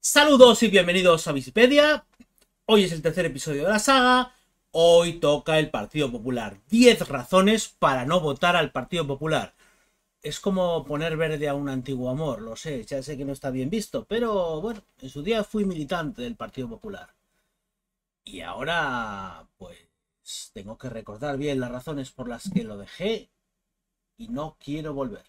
Saludos y bienvenidos a Wikipedia. Hoy es el tercer episodio de la saga. Hoy toca el Partido Popular. 10 razones para no votar al Partido Popular. Es como poner verde a un antiguo amor, lo sé, ya sé que no está bien visto, pero bueno, en su día fui militante del Partido Popular. Y ahora, pues, tengo que recordar bien las razones por las que lo dejé y no quiero volver.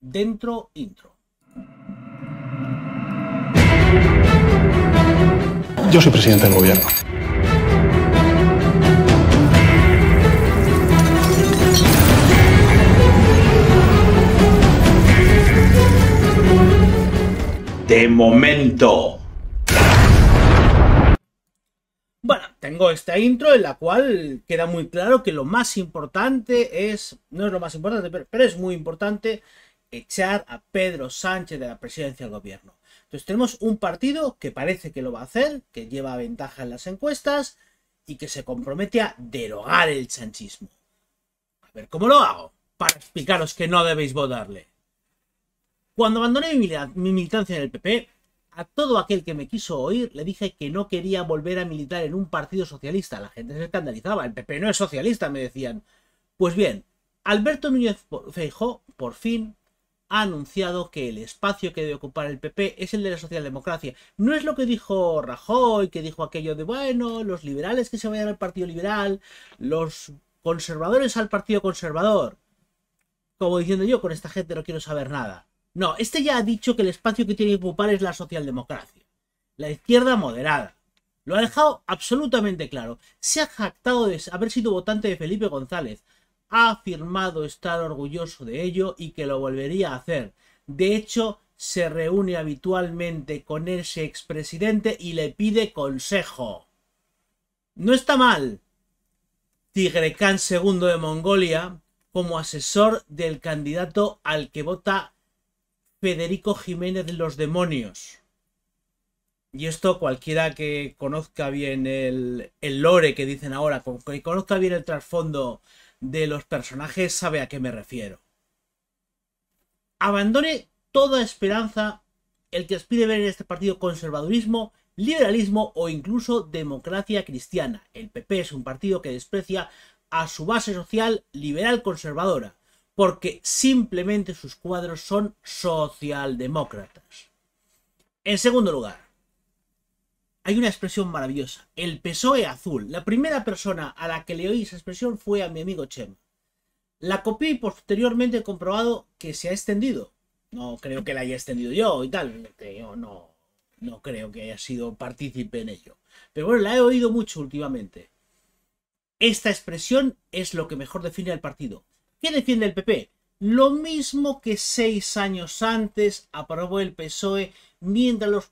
Dentro intro. Yo soy presidente del gobierno. De momento. Bueno, tengo esta intro en la cual queda muy claro que lo más importante es, no es lo más importante, pero, pero es muy importante echar a Pedro Sánchez de la presidencia del gobierno. Entonces tenemos un partido que parece que lo va a hacer, que lleva ventaja en las encuestas y que se compromete a derogar el chanchismo. A ver, ¿cómo lo hago? Para explicaros que no debéis votarle. Cuando abandoné mi militancia en el PP, a todo aquel que me quiso oír le dije que no quería volver a militar en un partido socialista. La gente se escandalizaba. El PP no es socialista, me decían. Pues bien, Alberto Núñez Feijó por fin ha anunciado que el espacio que debe ocupar el PP es el de la socialdemocracia. No es lo que dijo Rajoy, que dijo aquello de, bueno, los liberales que se vayan al Partido Liberal, los conservadores al Partido Conservador. Como diciendo yo, con esta gente no quiero saber nada. No, este ya ha dicho que el espacio que tiene que ocupar es la socialdemocracia. La izquierda moderada. Lo ha dejado absolutamente claro. Se ha jactado de haber sido votante de Felipe González ha afirmado estar orgulloso de ello y que lo volvería a hacer. De hecho, se reúne habitualmente con ese expresidente y le pide consejo. No está mal. Tigre Khan II de Mongolia como asesor del candidato al que vota Federico Jiménez de los Demonios. Y esto cualquiera que conozca bien el, el lore que dicen ahora, que conozca bien el trasfondo de los personajes sabe a qué me refiero. Abandone toda esperanza el que aspire ver en este partido conservadurismo, liberalismo o incluso democracia cristiana. El PP es un partido que desprecia a su base social liberal conservadora, porque simplemente sus cuadros son socialdemócratas. En segundo lugar, hay una expresión maravillosa, el PSOE azul. La primera persona a la que le oí esa expresión fue a mi amigo Chema. La copié y posteriormente he comprobado que se ha extendido. No creo que la haya extendido yo y tal. Yo no, no creo que haya sido partícipe en ello. Pero bueno, la he oído mucho últimamente. Esta expresión es lo que mejor define al partido. ¿Qué defiende el PP? Lo mismo que seis años antes aprobó el PSOE mientras los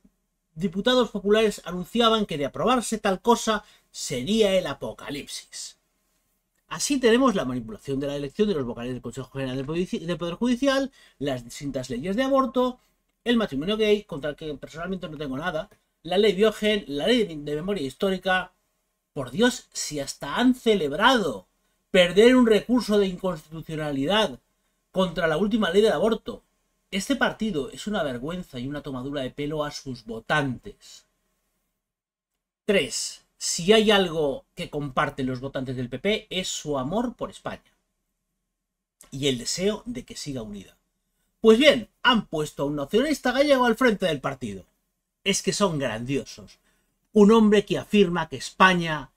diputados populares anunciaban que de aprobarse tal cosa sería el apocalipsis. Así tenemos la manipulación de la elección de los vocales del Consejo General del Poder Judicial, las distintas leyes de aborto, el matrimonio gay, contra el que personalmente no tengo nada, la ley Biogen, la ley de memoria histórica. Por Dios, si hasta han celebrado perder un recurso de inconstitucionalidad contra la última ley del aborto, este partido es una vergüenza y una tomadura de pelo a sus votantes. 3. Si hay algo que comparten los votantes del PP es su amor por España y el deseo de que siga unida. Pues bien, han puesto a un nacionalista gallego al frente del partido. Es que son grandiosos. Un hombre que afirma que España,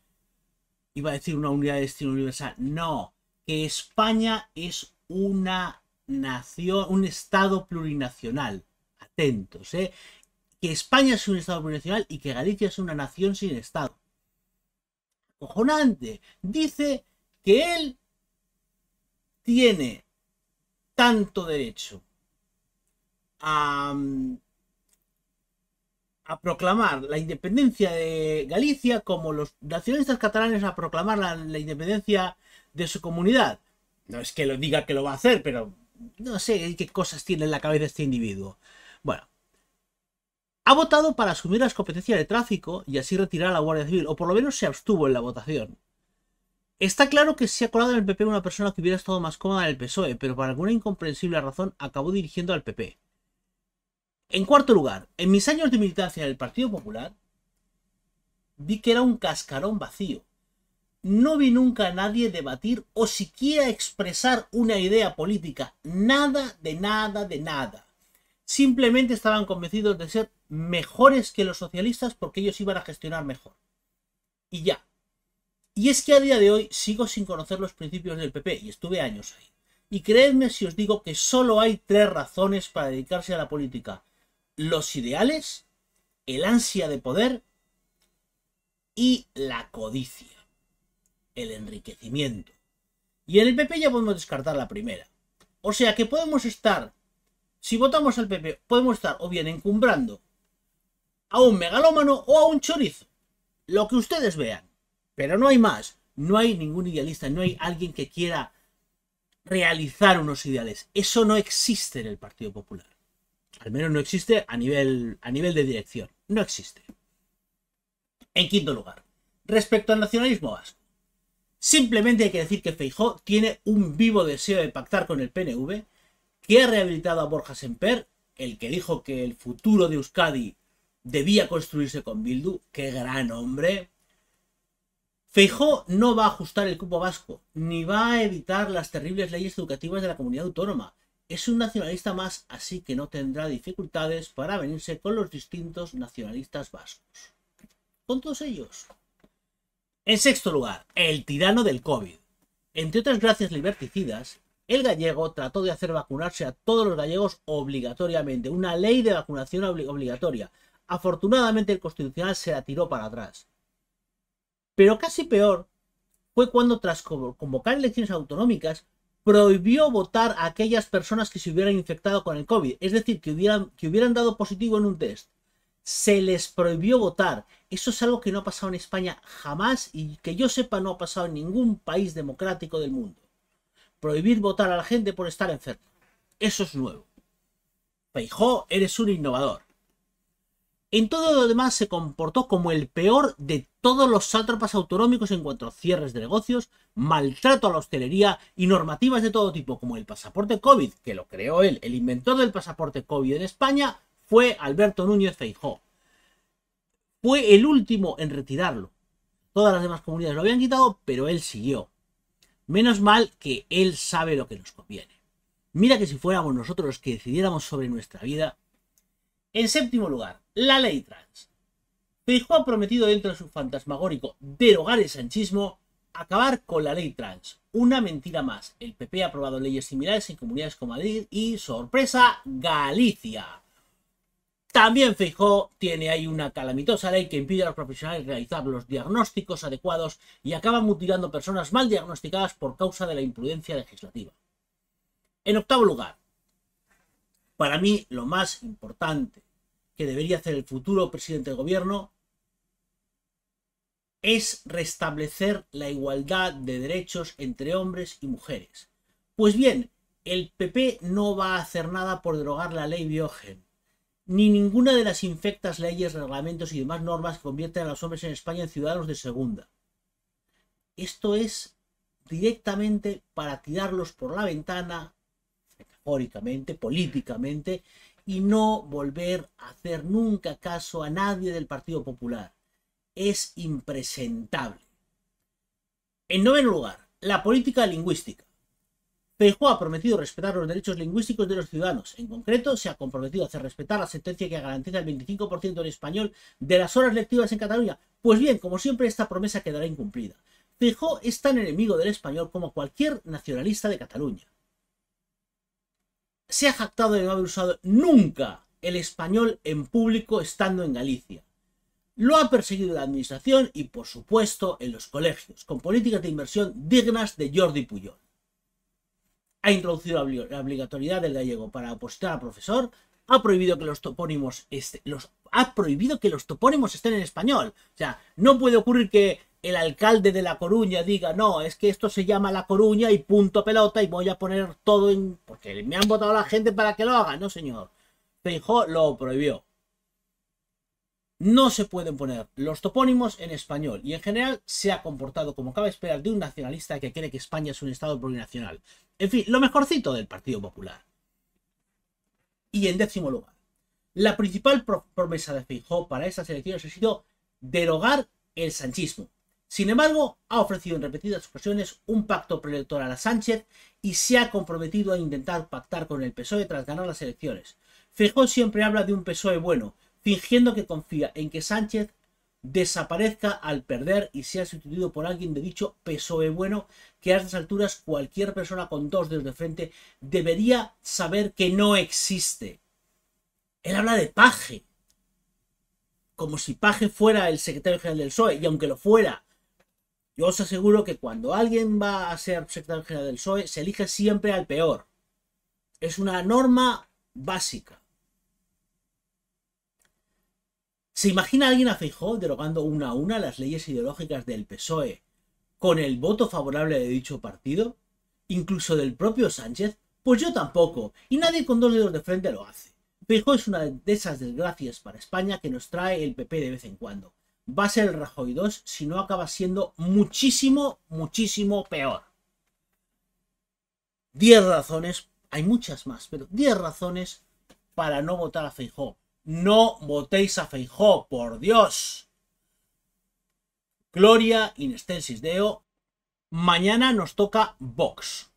iba a decir una unidad de destino universal, no, que España es una nación, un Estado plurinacional. Atentos, ¿eh? Que España es un Estado plurinacional y que Galicia es una nación sin Estado. Cojonante. Dice que él tiene tanto derecho mm, a, proclamar la independencia de Galicia como los nacionalistas catalanes a proclamar la independencia de su comunidad. No es que lo diga que lo va a hacer, pero no sé qué cosas tiene en la cabeza este individuo. Bueno, ha votado para asumir las competencias de tráfico y así retirar a la Guardia Civil, o por lo menos se abstuvo en la votación. Está claro que se ha colado en el PP una persona que hubiera estado más cómoda en el PSOE, pero por alguna incomprensible razón acabó dirigiendo al PP. En cuarto lugar, en mis años de militancia en el Partido Popular, vi que era un cascarón vacío no vi nunca a nadie debatir o siquiera expresar una idea política. Nada, de nada, de nada. Simplemente estaban convencidos de ser mejores que los socialistas porque ellos iban a gestionar mejor. Y ya. Y es que a día de hoy sigo sin conocer los principios del PP y estuve años ahí. Y creedme si os digo que solo hay tres razones para dedicarse a la política. Los ideales, el ansia de poder y la codicia el enriquecimiento. Y en el PP ya podemos descartar la primera. O sea que podemos estar, si votamos al PP, podemos estar o bien encumbrando a un megalómano o a un chorizo. Lo que ustedes vean. Pero no hay más. No hay ningún idealista, no hay alguien que quiera realizar unos ideales. Eso no existe en el Partido Popular. Al menos no existe a nivel, a nivel de dirección. No existe. En quinto lugar, respecto al nacionalismo vasco. Simplemente hay que decir que Feijó tiene un vivo deseo de pactar con el PNV, que ha rehabilitado a Borja Semper, el que dijo que el futuro de Euskadi debía construirse con Bildu. ¡Qué gran hombre! Feijó no va a ajustar el cupo vasco, ni va a evitar las terribles leyes educativas de la comunidad autónoma. Es un nacionalista más, así que no tendrá dificultades para venirse con los distintos nacionalistas vascos. Con todos ellos. En sexto lugar, el tirano del COVID. Entre otras gracias liberticidas, el gallego trató de hacer vacunarse a todos los gallegos obligatoriamente, una ley de vacunación obligatoria. Afortunadamente el constitucional se la tiró para atrás. Pero casi peor fue cuando tras convocar elecciones autonómicas prohibió votar a aquellas personas que se hubieran infectado con el COVID, es decir, que hubieran, que hubieran dado positivo en un test. Se les prohibió votar eso es algo que no ha pasado en España jamás y que yo sepa no ha pasado en ningún país democrático del mundo. Prohibir votar a la gente por estar enfermo. Eso es nuevo. Feijó, eres un innovador. En todo lo demás se comportó como el peor de todos los sátrapas autonómicos en cuanto a cierres de negocios, maltrato a la hostelería y normativas de todo tipo, como el pasaporte COVID, que lo creó él, el inventor del pasaporte COVID en España, fue Alberto Núñez Feijóo fue el último en retirarlo. Todas las demás comunidades lo habían quitado, pero él siguió. Menos mal que él sabe lo que nos conviene. Mira que si fuéramos nosotros los que decidiéramos sobre nuestra vida. En séptimo lugar, la ley trans. Feijó ha prometido dentro de su fantasmagórico derogar el sanchismo, acabar con la ley trans. Una mentira más. El PP ha aprobado leyes similares en comunidades como Madrid y, sorpresa, Galicia. También fijó tiene ahí una calamitosa ley que impide a los profesionales realizar los diagnósticos adecuados y acaba mutilando personas mal diagnosticadas por causa de la imprudencia legislativa. En octavo lugar, para mí lo más importante que debería hacer el futuro presidente del gobierno es restablecer la igualdad de derechos entre hombres y mujeres. Pues bien, el PP no va a hacer nada por derogar la ley Biogen ni ninguna de las infectas leyes, reglamentos y demás normas que convierten a los hombres en España en ciudadanos de segunda. Esto es directamente para tirarlos por la ventana, metafóricamente, políticamente, y no volver a hacer nunca caso a nadie del Partido Popular. Es impresentable. En noveno lugar, la política lingüística. Feijóo ha prometido respetar los derechos lingüísticos de los ciudadanos. En concreto, se ha comprometido a hacer respetar la sentencia que garantiza el 25% del español de las horas lectivas en Cataluña. Pues bien, como siempre, esta promesa quedará incumplida. Feijóo es tan enemigo del español como cualquier nacionalista de Cataluña. Se ha jactado de no haber usado nunca el español en público estando en Galicia. Lo ha perseguido la administración y, por supuesto, en los colegios, con políticas de inversión dignas de Jordi Puyol ha introducido la obligatoriedad del gallego para apostar profesor, ha prohibido que los topónimos este, ha prohibido que los topónimos estén en español. O sea, no puede ocurrir que el alcalde de La Coruña diga, no, es que esto se llama La Coruña y punto pelota y voy a poner todo en... porque me han votado la gente para que lo haga. No, señor. Peijó lo prohibió. No se pueden poner los topónimos en español y en general se ha comportado como cabe esperar de un nacionalista que cree que España es un Estado plurinacional. En fin, lo mejorcito del Partido Popular. Y en décimo lugar, la principal promesa de Feijóo para estas elecciones ha sido derogar el sanchismo. Sin embargo, ha ofrecido en repetidas ocasiones un pacto preelectoral a Sánchez y se ha comprometido a intentar pactar con el PSOE tras ganar las elecciones. Feijóo siempre habla de un PSOE bueno, fingiendo que confía en que Sánchez desaparezca al perder y sea sustituido por alguien de dicho PSOE bueno, que a estas alturas cualquier persona con dos dedos de frente debería saber que no existe. Él habla de paje, como si paje fuera el secretario general del PSOE, y aunque lo fuera, yo os aseguro que cuando alguien va a ser secretario general del PSOE, se elige siempre al peor. Es una norma básica. ¿Se imagina alguien a Feijó derogando una a una las leyes ideológicas del PSOE con el voto favorable de dicho partido? ¿Incluso del propio Sánchez? Pues yo tampoco, y nadie con dos dedos de frente lo hace. Feijó es una de esas desgracias para España que nos trae el PP de vez en cuando. Va a ser el Rajoy 2 si no acaba siendo muchísimo, muchísimo peor. 10 razones, hay muchas más, pero 10 razones para no votar a Feijóo. No votéis a Feijó, por Dios. Gloria in extensis deo. Mañana nos toca Vox.